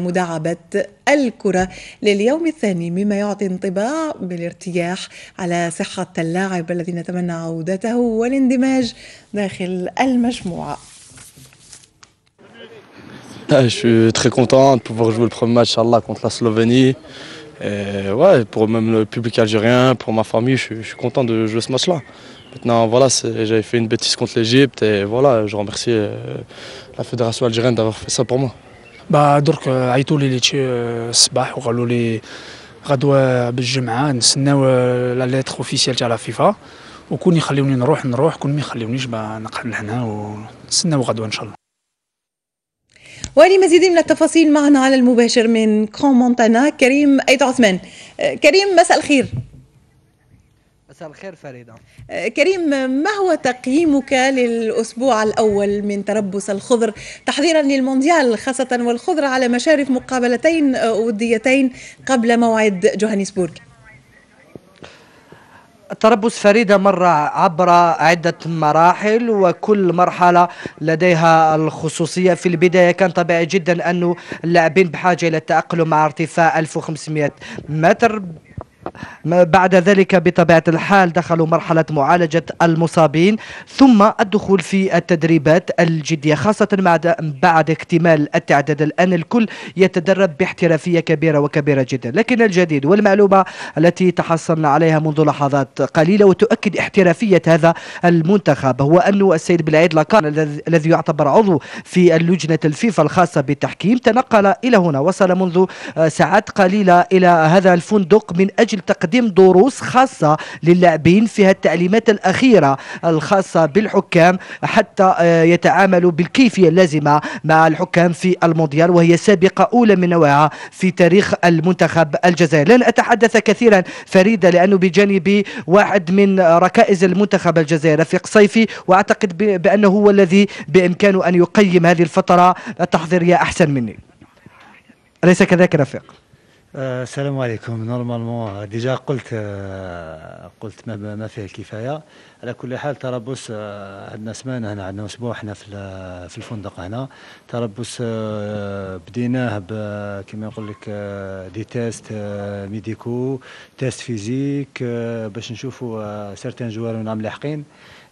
Ah, je suis très content de pouvoir jouer le premier match Allah contre la Slovénie. Et ouais, pour même le public algérien, pour ma famille, je, suis content de jouer ce match-là. Maintenant, voilà, j'avais fait une bêtise contre l'Égypte et voilà, je remercie euh, la Fédération algérienne d'avoir fait ça pour moi. درك عيطوا لي آه، الصباح وقالوا لي غدوه بالجمعه نستناو آه، لا ليتر اوفيسيال تاع لا فيفا وكون يخليوني نروح نروح كون ما يخليونيش نقعد لهنا ونستناو غدوه ان شاء الله ولمزيد من التفاصيل معنا على المباشر من مونتانا كريم ايت عثمان آه، كريم مساء الخير مساء الخير فريدة أه، كريم ما هو تقييمك للأسبوع الأول من تربص الخضر تحضيرا للمونديال خاصة والخضر على مشارف مقابلتين وديتين قبل موعد جوهانسبورغ تربص فريدة مر عبر عدة مراحل وكل مرحلة لديها الخصوصية في البداية كان طبيعي جدا أنه اللاعبين بحاجة إلى التأقلم مع ارتفاع 1500 متر بعد ذلك بطبيعة الحال دخلوا مرحلة معالجة المصابين ثم الدخول في التدريبات الجدية خاصة بعد, بعد اكتمال التعداد الآن الكل يتدرب باحترافية كبيرة وكبيرة جدا لكن الجديد والمعلومة التي تحصلنا عليها منذ لحظات قليلة وتؤكد احترافية هذا المنتخب هو أن السيد بلعيد لاكان الذي يعتبر عضو في اللجنة الفيفا الخاصة بالتحكيم تنقل إلى هنا وصل منذ ساعات قليلة إلى هذا الفندق من أجل أجل تقديم دروس خاصة للاعبين فيها التعليمات الأخيرة الخاصة بالحكام حتى آه، يتعاملوا بالكيفية اللازمة مع الحكام في المونديال وهي سابقة أولى من نوعها في تاريخ المنتخب الجزائري لن أتحدث كثيرا فريدة لأنه بجانبي واحد من ركائز المنتخب الجزائري رفيق صيفي وأعتقد بأنه هو الذي بإمكانه أن يقيم هذه الفترة التحضيرية أحسن مني أليس كذلك رفيق؟ آه، السلام عليكم نورمالمون آه، ديجا قلت آه، قلت ما, ما فيه الكفايه على كل حال تربص عندنا سمانه هنا عندنا اسبوع احنا في في الفندق هنا تربص بديناه كما يقول لك دي تيست ميديكو تيست فيزيك باش نشوفوا سيرتين جوار نعم لاحقين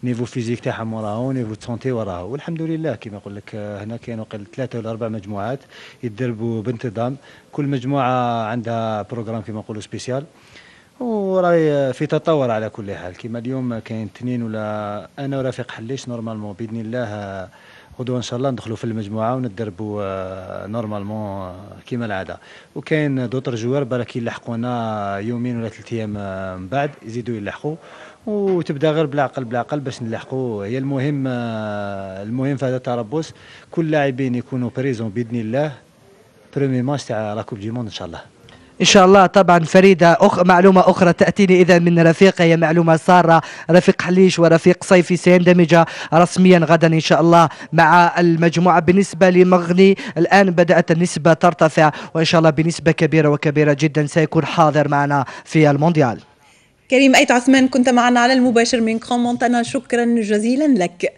نيفو فيزيك تاعهم وراه نيفو سونتي وراها والحمد لله كما يقول لك هنا كاينوا ثلاثه ولا اربع مجموعات يدربوا بانتظام كل مجموعه عندها بروغرام كما نقولوا سبيسيال وراي في تطور على كل حال كما اليوم كاين اثنين ولا انا ورفيق حليش نورمالمون باذن الله غدوه ان شاء الله ندخلوا في المجموعه ونتدربوا نورمالمون آه، آه، كيما العاده وكاين دوطر جوار بالك يلحقونا يومين ولا ثلاث ايام آه، من بعد يزيدوا يلحقوا وتبدا غير بالعقل بالعقل باش نلحقوا هي المهم المهم في هذا التربص كل لاعبين يكونوا بريزون باذن الله برومي ماتش تاع لاكوب دي موند ان شاء الله ان شاء الله طبعا فريده أخ... معلومه اخرى تاتيني اذا من هي معلومه ساره رفيق حليش ورفيق صيفي سيندمج رسميا غدا ان شاء الله مع المجموعه بالنسبه لمغني الان بدات النسبه ترتفع وان شاء الله بنسبه كبيره وكبيره جدا سيكون حاضر معنا في المونديال كريم ايت عثمان كنت معنا على المباشر من كرومونتانا شكرا جزيلا لك